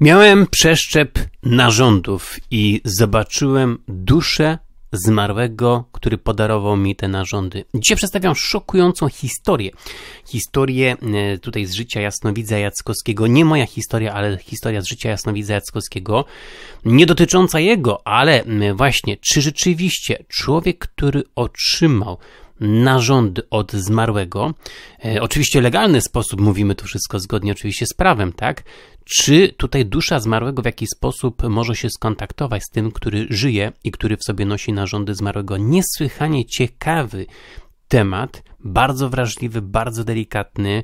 Miałem przeszczep narządów i zobaczyłem duszę zmarłego, który podarował mi te narządy. Dzisiaj przedstawiam szokującą historię. Historię e, tutaj z życia Jasnowidza Jackowskiego. Nie moja historia, ale historia z życia Jasnowidza Jackowskiego. Nie dotycząca jego, ale właśnie, czy rzeczywiście człowiek, który otrzymał narząd od zmarłego. E, oczywiście legalny sposób, mówimy tu wszystko zgodnie oczywiście z prawem, tak? Czy tutaj dusza zmarłego w jakiś sposób może się skontaktować z tym, który żyje i który w sobie nosi narządy zmarłego? Niesłychanie ciekawy temat, bardzo wrażliwy, bardzo delikatny.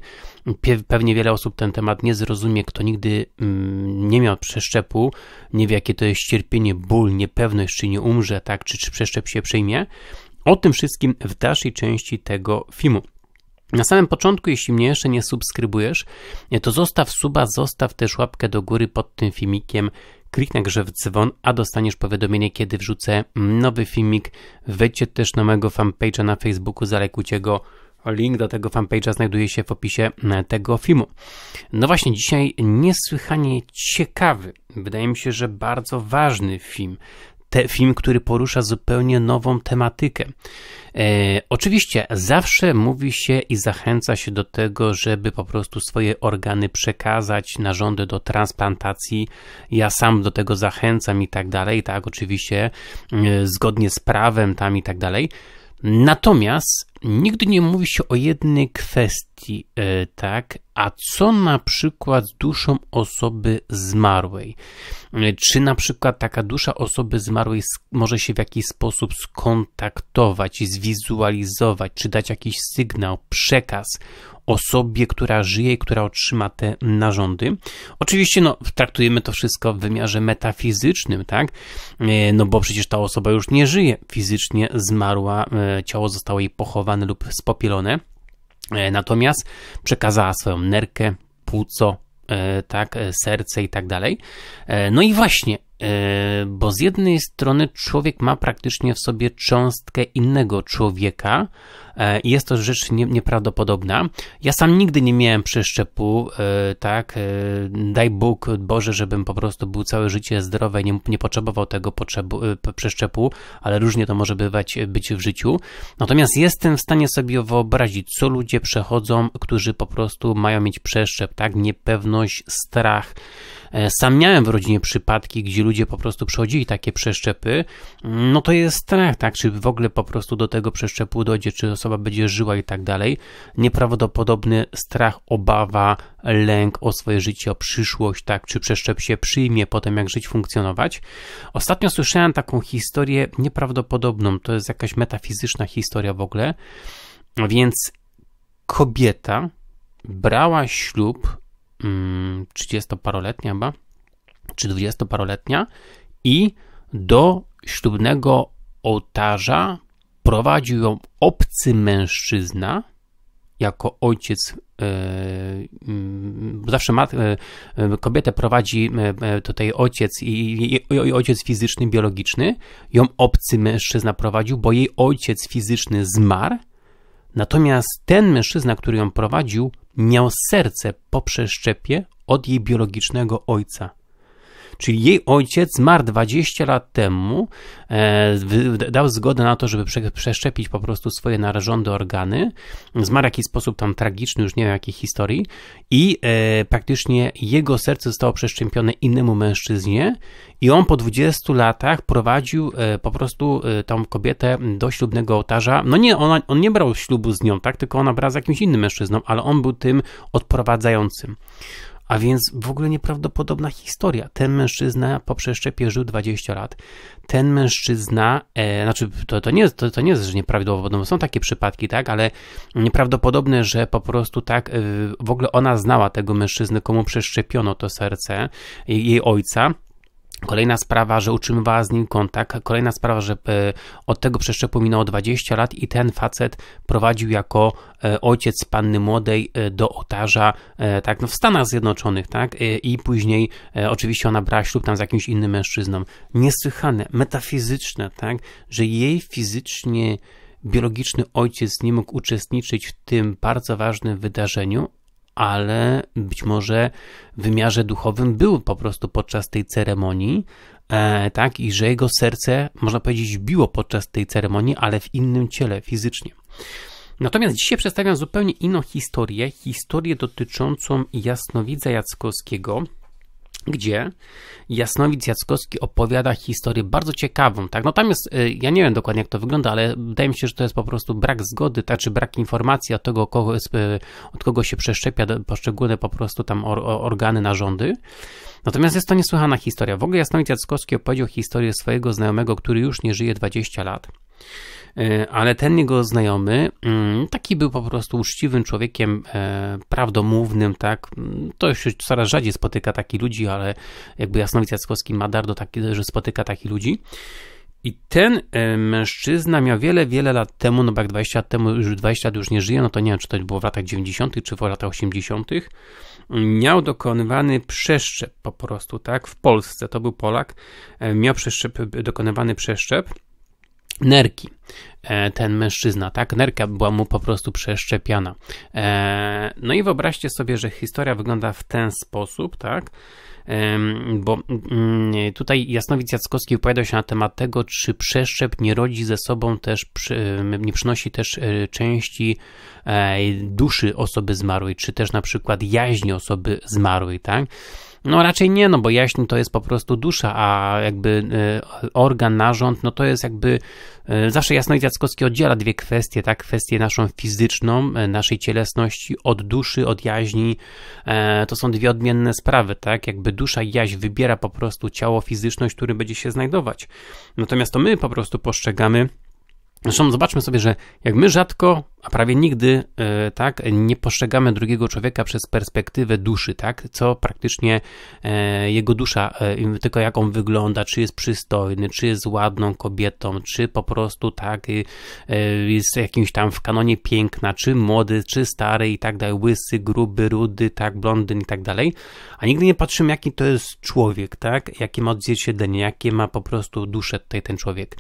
Pewnie wiele osób ten temat nie zrozumie, kto nigdy mm, nie miał przeszczepu, nie wie jakie to jest cierpienie, ból, niepewność, czy nie umrze, tak, czy, czy przeszczep się przyjmie. O tym wszystkim w dalszej części tego filmu. Na samym początku, jeśli mnie jeszcze nie subskrybujesz, to zostaw suba, zostaw też łapkę do góry pod tym filmikiem, kliknij grze w dzwon, a dostaniesz powiadomienie, kiedy wrzucę nowy filmik. Wejdźcie też na mojego fanpage'a na Facebooku, zalekujcie go. Link do tego fanpage'a znajduje się w opisie e, tego filmu. No właśnie, dzisiaj niesłychanie ciekawy, wydaje mi się, że bardzo ważny film te, film, który porusza zupełnie nową tematykę. E, oczywiście zawsze mówi się i zachęca się do tego, żeby po prostu swoje organy przekazać narządy do transplantacji. Ja sam do tego zachęcam i tak dalej, tak, oczywiście, e, zgodnie z prawem tam i tak dalej. Natomiast nigdy nie mówi się o jednej kwestii, e, tak? A co na przykład z duszą osoby zmarłej? E, czy na przykład taka dusza osoby zmarłej może się w jakiś sposób skontaktować, zwizualizować, czy dać jakiś sygnał, przekaz, osobie, która żyje i która otrzyma te narządy. Oczywiście no, traktujemy to wszystko w wymiarze metafizycznym, tak? E, no bo przecież ta osoba już nie żyje fizycznie, zmarła, e, ciało zostało jej pochowane lub spopielone. E, natomiast przekazała swoją nerkę, płuco, tak, serce i tak dalej. No i właśnie, bo z jednej strony człowiek ma praktycznie w sobie cząstkę innego człowieka, E, jest to rzecz nie, nieprawdopodobna. Ja sam nigdy nie miałem przeszczepu, e, tak, e, daj Bóg, Boże, żebym po prostu był całe życie zdrowy i nie, nie potrzebował tego potrzebu, przeszczepu, ale różnie to może bywać, być w życiu. Natomiast jestem w stanie sobie wyobrazić, co ludzie przechodzą, którzy po prostu mają mieć przeszczep, tak, niepewność, strach. Sam miałem w rodzinie przypadki, gdzie ludzie po prostu przechodzili takie przeszczepy, no to jest strach, tak, czy w ogóle po prostu do tego przeszczepu dojdzie, czy osoba będzie żyła i tak dalej. Nieprawdopodobny strach, obawa, lęk o swoje życie, o przyszłość, tak, czy przeszczep się przyjmie potem, jak żyć, funkcjonować. Ostatnio słyszałem taką historię nieprawdopodobną, to jest jakaś metafizyczna historia w ogóle, więc kobieta brała ślub, hmm, 30-paroletnia chyba, czy 20-paroletnia i do ślubnego ołtarza prowadził ją obcy obcy mężczyzna, jako ojciec, e, mm, bo zawsze mat, e, e, kobietę prowadzi tutaj ojciec i, i, ojciec fizyczny, biologiczny, ją obcy mężczyzna prowadził, bo jej ojciec fizyczny zmarł, natomiast ten mężczyzna, który ją prowadził, miał serce po przeszczepie od jej biologicznego ojca czyli jej ojciec zmarł 20 lat temu, e, dał zgodę na to, żeby przeszczepić po prostu swoje narażone organy, zmarł w jakiś sposób tam tragiczny, już nie wiem jakiej historii i e, praktycznie jego serce zostało przeszczepione innemu mężczyznie i on po 20 latach prowadził e, po prostu tą kobietę do ślubnego ołtarza. No nie, ona, on nie brał ślubu z nią, tak, tylko ona brała z jakimś innym mężczyzną, ale on był tym odprowadzającym. A więc w ogóle nieprawdopodobna historia. Ten mężczyzna po przeszczepie żył 20 lat. Ten mężczyzna, e, znaczy to, to, nie jest, to, to nie jest, że nieprawdopodobne, są takie przypadki, tak, ale nieprawdopodobne, że po prostu tak, e, w ogóle ona znała tego mężczyznę, komu przeszczepiono to serce, jej, jej ojca, Kolejna sprawa, że utrzymywała z nim kontakt. Kolejna sprawa, że e, od tego przeszczepu minęło 20 lat i ten facet prowadził jako e, ojciec panny młodej e, do ołtarza, tak, no w Stanach Zjednoczonych, tak, i później oczywiście ona brała ślub tam z jakimś innym mężczyzną. Niesłychane, metafizyczne, tak, że jej fizycznie biologiczny ojciec nie mógł uczestniczyć w tym bardzo ważnym wydarzeniu, ale być może w wymiarze duchowym był po prostu podczas tej ceremonii, e, tak, i że jego serce, można powiedzieć, biło podczas tej ceremonii, ale w innym ciele, fizycznie. Natomiast dzisiaj przedstawiam zupełnie inną historię, historię dotyczącą jasnowidza Jackowskiego, gdzie Jasnowic Jackowski opowiada historię bardzo ciekawą, tak, no tam jest, y, ja nie wiem dokładnie jak to wygląda, ale wydaje mi się, że to jest po prostu brak zgody, tak, czy brak informacji od tego, kogo, y, y, od kogo się przeszczepia poszczególne po prostu tam or, organy, narządy. Natomiast jest to niesłychana historia. W ogóle Jasnowic Jackowski opowiedział historię swojego znajomego, który już nie żyje 20 lat. E, ale ten jego znajomy mm, taki był po prostu uczciwym człowiekiem, e, prawdomównym, tak. Mm, to się coraz rzadziej spotyka takich ludzi, ale jakby Jasnowic Jackowski ma dar do takiego, że spotyka takich ludzi. I ten e, mężczyzna miał wiele, wiele lat temu, no bo jak 20 lat temu, już 20 lat już nie żyje, no to nie wiem, czy to było w latach 90., czy w latach 80., miał dokonywany przeszczep po prostu, tak, w Polsce, to był Polak, miał przeszczep, dokonywany przeszczep nerki e, ten mężczyzna, tak? Nerka była mu po prostu przeszczepiana. E, no i wyobraźcie sobie, że historia wygląda w ten sposób, tak? Bo mm, tutaj Jasnowic Jackowski wypowiadał się na temat tego, czy przeszczep nie rodzi ze sobą też, nie przynosi też e, części duszy osoby zmarłej, czy też na przykład jaźni osoby zmarłej, tak? No raczej nie, no bo jaśń to jest po prostu dusza, a jakby e, organ, narząd, no to jest jakby e, zawsze i Jackowski oddziela dwie kwestie, tak, kwestię naszą fizyczną, e, naszej cielesności od duszy, od jaźni, to są dwie odmienne sprawy, tak, jakby dusza i jaźń wybiera po prostu ciało, fizyczność, którym będzie się znajdować. Natomiast to my po prostu postrzegamy Zresztą zobaczmy sobie, że jak my rzadko, a prawie nigdy, e, tak, nie postrzegamy drugiego człowieka przez perspektywę duszy, tak, co praktycznie e, jego dusza, e, tylko jak on wygląda, czy jest przystojny, czy jest ładną kobietą, czy po prostu, tak, jest jakimś tam w kanonie piękna, czy młody, czy stary i tak dalej, łysy, gruby, rudy, tak, blondyn i tak dalej, a nigdy nie patrzymy, jaki to jest człowiek, tak, jakie ma odzwierciedlenie, jakie ma po prostu duszę tutaj ten człowiek.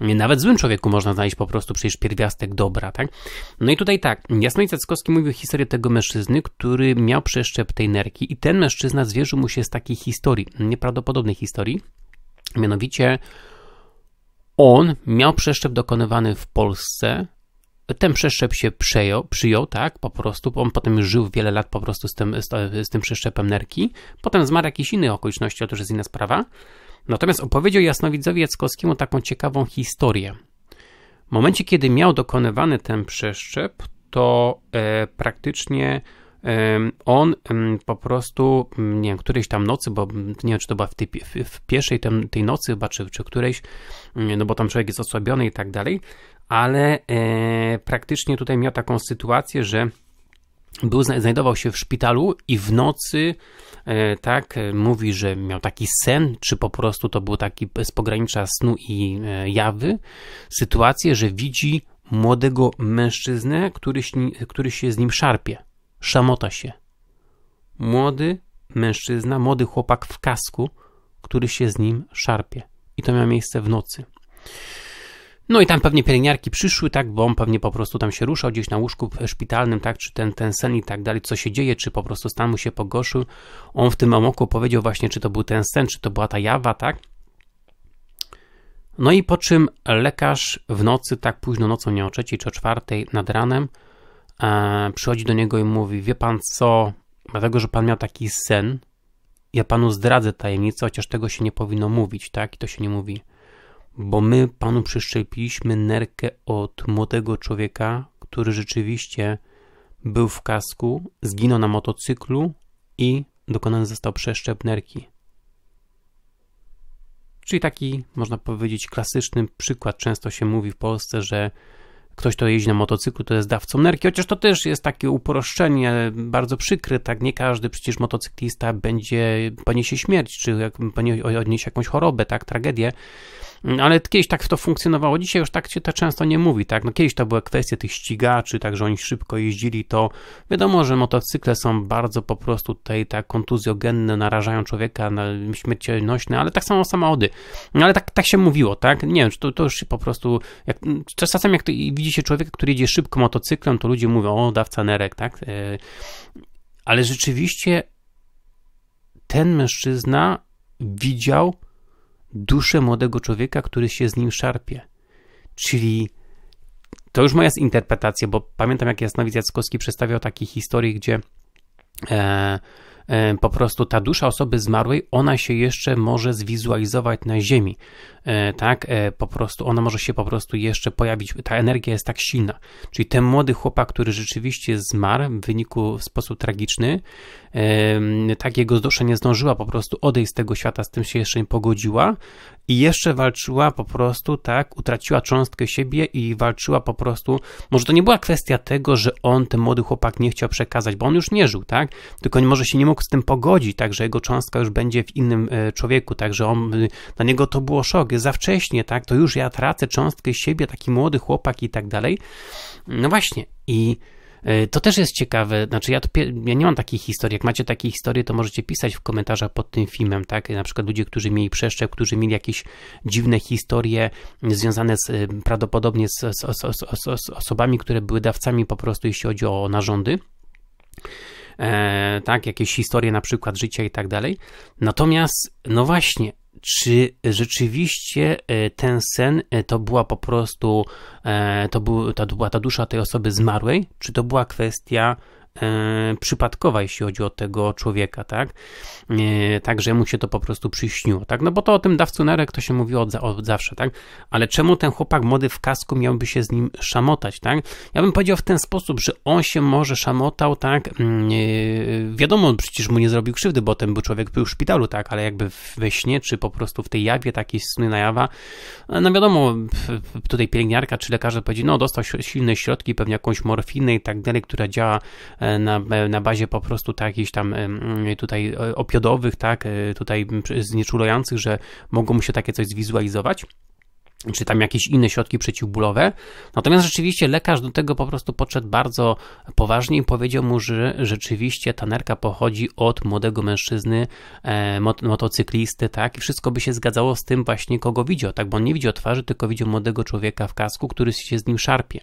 Nawet w złym człowieku można znaleźć po prostu przecież pierwiastek dobra, tak? No i tutaj tak, Jasnowidz Jackowski mówił historię tego mężczyzny, który miał przeszczep tej nerki i ten mężczyzna zwierzył mu się z takiej historii, nieprawdopodobnej historii, mianowicie on miał przeszczep dokonywany w Polsce, ten przeszczep się przejął, przyjął, tak, po prostu, on potem żył wiele lat po prostu z tym, z, z tym przeszczepem nerki, potem zmarł jakiś inny okoliczności, to już jest inna sprawa, Natomiast opowiedział Jasnowidzowi Jackowskiemu taką ciekawą historię. W momencie, kiedy miał dokonywany ten przeszczep, to e, praktycznie e, on m, po prostu, nie wiem, którejś tam nocy, bo nie wiem, czy to była w tej, w, w pierwszej tem, tej nocy chyba, czy, czy którejś, no bo tam człowiek jest osłabiony i tak dalej, ale e, praktycznie tutaj miał taką sytuację, że był, znajdował się w szpitalu i w nocy e, tak e, mówi, że miał taki sen, czy po prostu to był taki z pogranicza snu i e, jawy, sytuację, że widzi młodego mężczyznę, który, który się z nim szarpie, szamota się. Młody mężczyzna, młody chłopak w kasku, który się z nim szarpie. I to miało miejsce w nocy. No i tam pewnie pielęgniarki przyszły, tak, bo on pewnie po prostu tam się ruszał gdzieś na łóżku szpitalnym, tak, czy ten, ten sen i tak dalej, co się dzieje, czy po prostu stan mu się pogorszył. On w tym mamoku powiedział właśnie, czy to był ten sen, czy to była ta jawa, tak. No i po czym lekarz w nocy, tak późno nocą, nie o trzeciej czy o czwartej nad ranem, e, przychodzi do niego i mówi, wie pan co, dlatego, że pan miał taki sen, ja panu zdradzę tajemnicę, chociaż tego się nie powinno mówić, tak, i to się nie mówi bo my Panu przyszczepiliśmy nerkę od młodego człowieka, który rzeczywiście był w kasku, zginął na motocyklu i dokonany został przeszczep nerki. Czyli taki, można powiedzieć, klasyczny przykład. Często się mówi w Polsce, że ktoś, kto jeździ na motocyklu, to jest dawcą nerki, chociaż to też jest takie uproszczenie, bardzo przykre, tak? Nie każdy przecież motocyklista będzie, poniesie śmierć, czy jak, odniesie jakąś chorobę, tak? Tragedię. Mm, ale kiedyś tak to funkcjonowało, dzisiaj już tak się to często nie mówi, tak, no kiedyś to były kwestie tych ścigaczy, tak, że oni szybko jeździli, to wiadomo, że motocykle są bardzo po prostu tutaj tak kontuzjogenne, narażają człowieka na śmiercionośne, ale tak samo samochody, no ale tak, tak się mówiło, tak, nie wiem, czy to, to już po prostu, jak, mm, czasem jak to, widzicie człowieka, który jedzie szybko motocyklem, to ludzie mówią, o, dawca nerek, tak, e, ale rzeczywiście ten mężczyzna widział, duszę młodego człowieka, który się z nim szarpie. Czyli to już moja interpretacja, bo pamiętam jak Jasnowidz Jackowski przedstawiał takie historie, gdzie e, E, po prostu ta dusza osoby zmarłej, ona się jeszcze może zwizualizować na ziemi, e, tak, e, po prostu ona może się po prostu jeszcze pojawić, ta energia jest tak silna, czyli ten młody chłopak, który rzeczywiście zmarł w wyniku w sposób tragiczny, tak jego dusza nie zdążyła po prostu odejść z tego świata, z tym się jeszcze nie pogodziła i jeszcze walczyła po prostu, tak, utraciła cząstkę siebie i walczyła po prostu, może to nie była kwestia tego, że on, ten młody chłopak nie chciał przekazać, bo on już nie żył, tak, tylko może się nie mógł z tym pogodzić, tak, że jego cząstka już będzie w innym e, człowieku, tak, że on, dla y, niego to było szok, jest za wcześnie, tak, to już ja tracę cząstkę siebie, taki młody chłopak i tak dalej, no właśnie i Y, to też jest ciekawe, znaczy ja, to, ja nie mam takich historii, jak macie takie historie, to możecie pisać w komentarzach pod tym filmem, tak, na przykład ludzie, którzy mieli przeszczep, którzy mieli jakieś dziwne historie związane z, y, prawdopodobnie z, z, z, z osobami, które były dawcami po prostu, jeśli chodzi o narządy, E, tak, jakieś historie na przykład życia i tak dalej. Natomiast, no właśnie, czy rzeczywiście e, ten sen e, to była po prostu e, to, był, to była ta dusza tej osoby zmarłej, czy to była kwestia E, przypadkowa, jeśli chodzi o tego człowieka, tak? E, także mu się to po prostu przyśniło, tak? No bo to o tym dawcu nerek to się mówiło od, od, zawsze, tak? Ale czemu ten chłopak młody w kasku miałby się z nim szamotać, tak? Ja bym powiedział w ten sposób, że on się może szamotał, tak? Mm, e, wiadomo, przecież mu nie zrobił krzywdy, bo ten był człowiek był w szpitalu, tak? Ale jakby we śnie, czy po prostu w tej jawie taki sny na jawa, no wiadomo, tutaj pielęgniarka czy lekarze powiedzieli, no dostał silne środki, pewnie jakąś morfinę i tak dalej, która działa E, na, e, na bazie po prostu takich tam mm, tutaj e, opiodowych, tak, tutaj znieczulających, że mogą mu się takie coś zwizualizować czy tam jakieś inne środki przeciwbólowe. Natomiast rzeczywiście lekarz do tego po prostu podszedł bardzo poważnie i powiedział mu, że rzeczywiście ta nerka pochodzi od młodego mężczyzny, e, mot motocyklisty, tak? I wszystko by się zgadzało z tym właśnie, kogo widział, tak? Bo on nie widział twarzy, tylko widział młodego człowieka w kasku, który się z nim szarpie.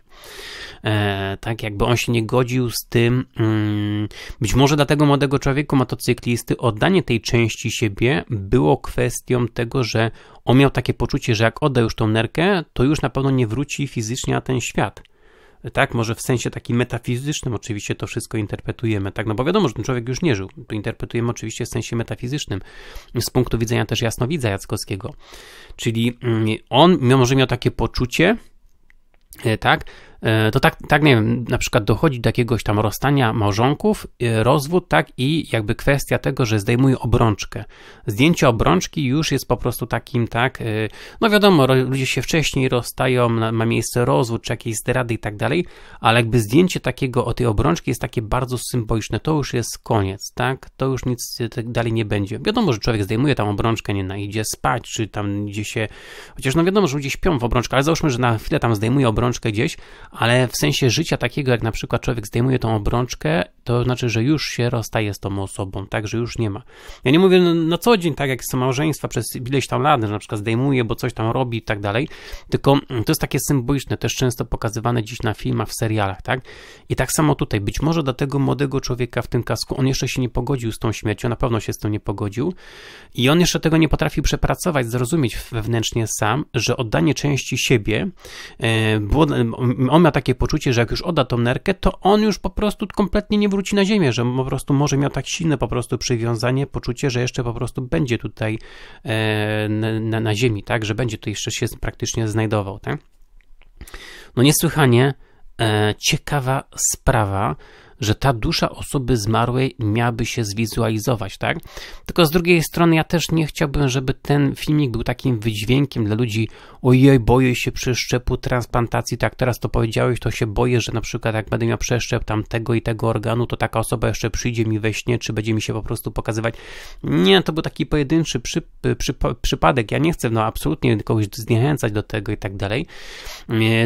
E, tak? Jakby on się nie godził z tym, mm, być może dla tego młodego człowieka, motocyklisty, oddanie tej części siebie było kwestią tego, że on miał takie poczucie, że jak odda już tą nerkę, to już na pewno nie wróci fizycznie na ten świat. Tak, może w sensie takim metafizycznym oczywiście to wszystko interpretujemy, tak, no bo wiadomo, że ten człowiek już nie żył, to interpretujemy oczywiście w sensie metafizycznym, z punktu widzenia też jasnowidza Jackowskiego, czyli mm, on może miał takie poczucie, e, tak, E, to tak, tak, nie wiem, na przykład dochodzi do jakiegoś tam rozstania małżonków, e, rozwód, tak, i jakby kwestia tego, że zdejmuje obrączkę. Zdjęcie obrączki już jest po prostu takim, tak, e, no wiadomo, ludzie się wcześniej rozstają, ma miejsce rozwód, czy jakieś zdrady i tak dalej, ale jakby zdjęcie takiego o tej obrączki jest takie bardzo symboliczne, to już jest koniec, tak, to już nic tak dalej nie będzie. Wiadomo, że człowiek zdejmuje tam obrączkę, nie na, idzie spać, czy tam gdzie się, chociaż no wiadomo, że ludzie śpią w obrączkę, ale załóżmy, że na chwilę tam zdejmuje obrączkę gdzieś, ale w sensie życia takiego, jak na przykład człowiek zdejmuje tą obrączkę, to znaczy, że już się rozstaje z tą osobą, tak, że już nie ma. Ja nie mówię no, na co dzień, tak jak są małżeństwa przez ileś tam lat, że na przykład zdejmuje, bo coś tam robi i tak dalej, tylko mm, to jest takie symboliczne, też często pokazywane dziś na filmach, w serialach, tak. I tak samo tutaj, być może dla tego młodego człowieka w tym kasku, on jeszcze się nie pogodził z tą śmiercią, na pewno się z tym nie pogodził i on jeszcze tego nie potrafi przepracować, zrozumieć wewnętrznie sam, że oddanie części siebie, e, było, on on ma takie poczucie, że jak już odda tą nerkę, to on już po prostu kompletnie nie wróci na ziemię, że po prostu może miał tak silne po prostu przywiązanie, poczucie, że jeszcze po prostu będzie tutaj e, na, na, na ziemi, tak, że będzie tu jeszcze się praktycznie znajdował, tak. No niesłychanie e, ciekawa sprawa, że ta dusza osoby zmarłej miałaby się zwizualizować, tak? Tylko z drugiej strony ja też nie chciałbym, żeby ten filmik był takim wydźwiękiem dla ludzi ojej, boję się przeszczepu, transplantacji, tak teraz to powiedziałeś, to się boję, że na przykład jak będę miał przeszczep tam tego i tego organu, to taka osoba jeszcze przyjdzie mi we śnie, czy będzie mi się po prostu pokazywać. Nie, to był taki pojedynczy przy, przy, przypadek, ja nie chcę no absolutnie kogoś zniechęcać do tego i tak dalej.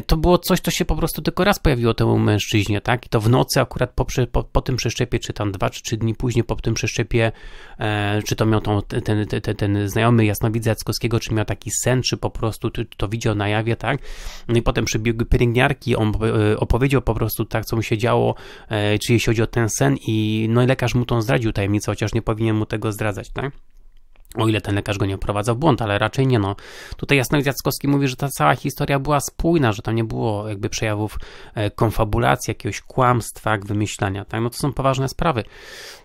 To było coś, co się po prostu tylko raz pojawiło temu mężczyźnie, tak? I to w nocy akurat po, po, po tym przeszczepie, czy tam dwa, czy trzy dni później po tym przeszczepie, e, czy to miał tą, ten, ten, ten, ten znajomy jasnowidza Jackowskiego, czy miał taki sen, czy po prostu czy to widział na jawie, tak? No i potem przybiegły pielęgniarki, on e, opowiedział po prostu tak, co mu się działo, e, czy jeśli chodzi o ten sen i no i lekarz mu tą zdradził tajemnicę, chociaż nie powinien mu tego zdradzać, tak? O ile ten lekarz go nie wprowadza w błąd, ale raczej nie. No. Tutaj Jasnowidz Jackowski mówi, że ta cała historia była spójna, że tam nie było jakby przejawów e, konfabulacji, jakiegoś kłamstwa, wymyślania. Tak? No to są poważne sprawy.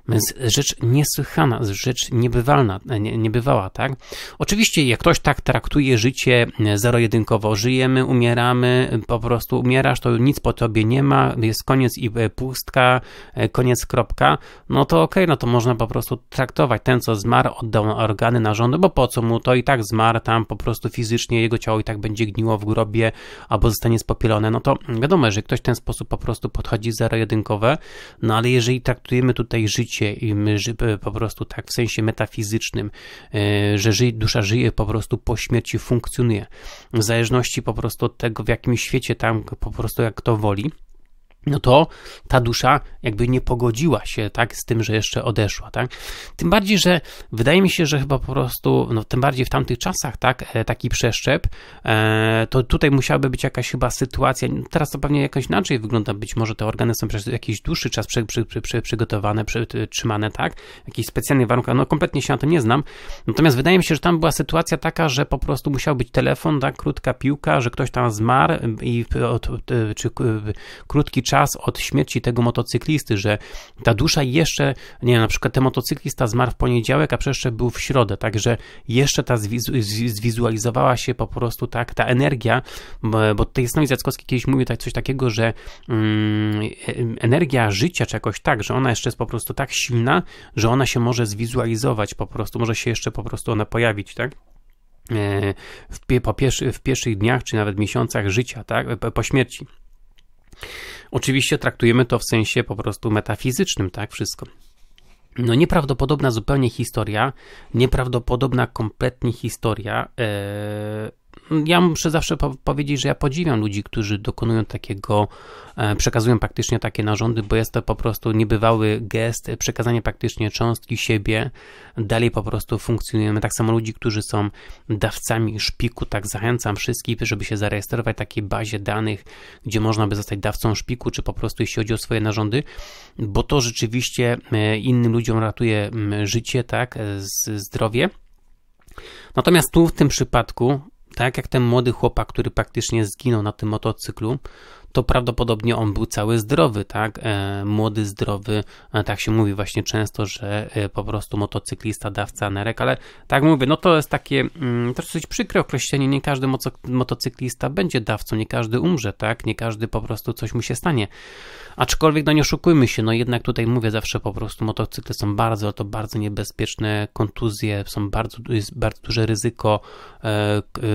Więc rzecz niesłychana, rzecz niebywalna, e, nie, niebywała, tak? Oczywiście, jak ktoś tak traktuje życie e, zero-jedynkowo, żyjemy, umieramy, po prostu umierasz, to nic po tobie nie ma, jest koniec i e, pustka, koniec, kropka, no to okej, okay, no to można po prostu traktować. Ten, co zmarł, oddał organy narządy, bo po co mu to i tak zmarł tam po prostu fizycznie, jego ciało i tak będzie gniło w grobie albo zostanie spopielone, no to wiadomo, że ktoś w ten sposób po prostu podchodzi zero-jedynkowe, no ale jeżeli traktujemy tutaj życie, życie i my e, po prostu tak w sensie metafizycznym, e, że dusza żyje po prostu po śmierci funkcjonuje. W zależności po prostu od tego, w jakim świecie tam po prostu jak to woli no to ta dusza jakby nie pogodziła się tak z tym, że jeszcze odeszła, tak? Tym bardziej, że wydaje mi się, że chyba po prostu, no tym bardziej w tamtych czasach, tak, e, taki przeszczep, e, to tutaj musiałaby być jakaś chyba sytuacja, teraz to pewnie jakoś inaczej wygląda, być może te organy są przez jakiś dłuższy czas przy, przy, przy, przygotowane, trzymane, tak, jakichś specjalnych warunkach, no kompletnie się na to nie znam, natomiast wydaje mi się, że tam była sytuacja taka, że po prostu musiał być telefon, tak, krótka piłka, że ktoś tam zmarł i od, czy krótki czas czas od śmierci tego motocyklisty, że ta dusza jeszcze, nie na przykład ten motocyklista zmarł w poniedziałek, a przecież był w środę, także jeszcze ta zwizualizowała się po prostu tak, ta energia, bo tutaj Stanowicz Jackowski kiedyś mówił tak, coś takiego, że mm, e, energia życia czy jakoś tak, że ona jeszcze jest po prostu tak silna, że ona się może zwizualizować po prostu, może się jeszcze po prostu ona pojawić, tak? E, w, po w pierwszych dniach czy nawet miesiącach życia, tak? E, po, po śmierci. Oczywiście traktujemy to w sensie po prostu metafizycznym, tak? Wszystko. No nieprawdopodobna zupełnie historia, nieprawdopodobna kompletnie historia, e, ja muszę zawsze po powiedzieć, że ja podziwiam ludzi, którzy dokonują takiego, e, przekazują praktycznie takie narządy, bo jest to po prostu niebywały gest, przekazanie praktycznie cząstki siebie. Dalej po prostu funkcjonujemy. Tak samo ludzi, którzy są dawcami szpiku, tak zachęcam wszystkich, żeby się zarejestrować w takiej bazie danych, gdzie można by zostać dawcą szpiku, czy po prostu jeśli chodzi o swoje narządy, bo to rzeczywiście e, innym ludziom ratuje życie, tak, e, zdrowie. Natomiast tu w tym przypadku tak jak ten młody chłopak, który praktycznie zginął na tym motocyklu, to prawdopodobnie on był cały zdrowy, tak? E, młody, zdrowy, e, tak się mówi właśnie często, że e, po prostu motocyklista, dawca nerek, ale tak mówię, no to jest takie mm, dosyć przykre określenie, nie każdy motocyklista będzie dawcą, nie każdy umrze, tak? Nie każdy po prostu coś mu się stanie. Aczkolwiek, no nie oszukujmy się, no jednak tutaj mówię zawsze po prostu motocykle są bardzo, to bardzo niebezpieczne kontuzje, są bardzo, jest bardzo duże ryzyko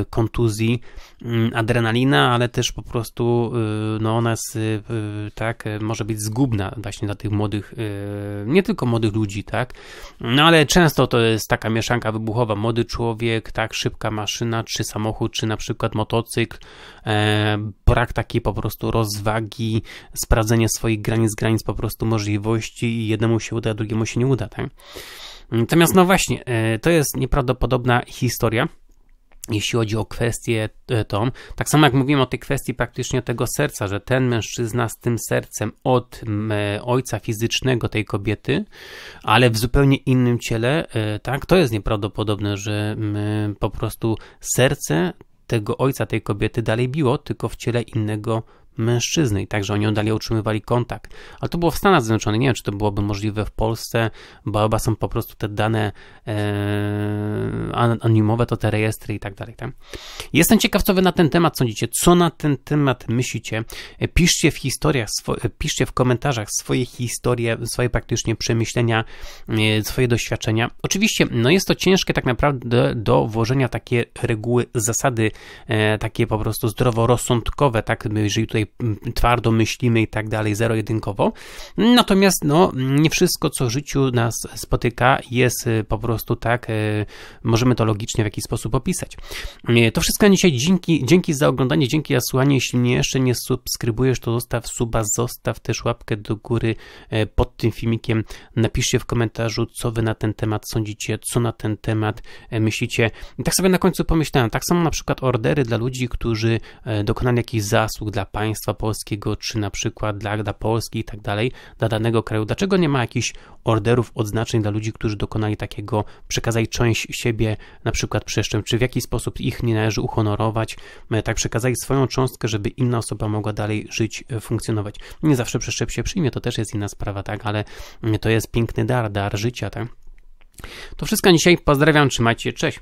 kontuzji, mm, adrenalina, ale też po prostu y, no ona jest, y, y, tak, y, może być zgubna właśnie dla tych młodych, nie tylko młodych ludzi, tak, no ale często to jest taka mieszanka wybuchowa, młody człowiek, tak, szybka maszyna, czy samochód, czy na przykład motocykl, e, brak takiej po prostu rozwagi, sprawdzenie swoich granic, granic po prostu możliwości i jednemu się uda, drugiemu się nie uda, tak. Natomiast, no właśnie, e, to jest nieprawdopodobna historia jeśli chodzi o kwestię e, tą. Tak samo jak mówiłem o tej kwestii praktycznie tego serca, że ten mężczyzna z tym sercem od e, ojca fizycznego tej kobiety, ale w zupełnie innym ciele, e, tak, to jest nieprawdopodobne, że po prostu serce tego ojca tej kobiety dalej biło, tylko w ciele innego mężczyzny i także oni dalej utrzymywali kontakt. Ale to było w Stanach Zjednoczonych, nie wiem, czy to byłoby możliwe w Polsce, bo chyba są po prostu te dane anonimowe to te rejestry i tak dalej. Tak? Jestem ciekaw, co wy na ten temat sądzicie, co na ten temat myślicie. Piszcie w historiach, piszcie w komentarzach swoje historie, swoje praktycznie przemyślenia, e, swoje doświadczenia. Oczywiście, no jest to ciężkie tak naprawdę do włożenia takie reguły, zasady, e, takie po prostu zdroworozsądkowe, tak, jeżeli tutaj mm, twardo myślimy i tak dalej, zero-jedynkowo. Natomiast, no, nie wszystko, co w życiu nas spotyka, jest e, po prostu tak, możemy to logicznie w jakiś sposób opisać. To wszystko wszystko dzisiaj. Dzięki, dzięki za oglądanie, dzięki za słuchanie. Jeśli mnie jeszcze nie subskrybujesz, to zostaw suba, zostaw też łapkę do góry e, pod tym filmikiem. Napiszcie w komentarzu, co wy na ten temat sądzicie, co na ten temat e, myślicie. I tak sobie na końcu pomyślałem, tak samo na przykład ordery dla ludzi, którzy e, dokonali jakichś zasług dla państwa polskiego, czy na przykład dla, dla Polski i tak dalej, dla danego kraju. Dlaczego nie ma jakichś orderów, odznaczeń dla ludzi, którzy dokonali takiego, przekazali część siebie, na przykład przeszczem czy w jaki sposób ich nie należy uchronić? uhonorować, e, tak przekazali swoją cząstkę, żeby inna osoba mogła dalej żyć, e, funkcjonować. Nie zawsze przeszczep się przyjmie, to też jest inna sprawa, tak, ale mm, to jest piękny dar, dar życia, tak. To wszystko dzisiaj. Pozdrawiam, trzymajcie się, cześć.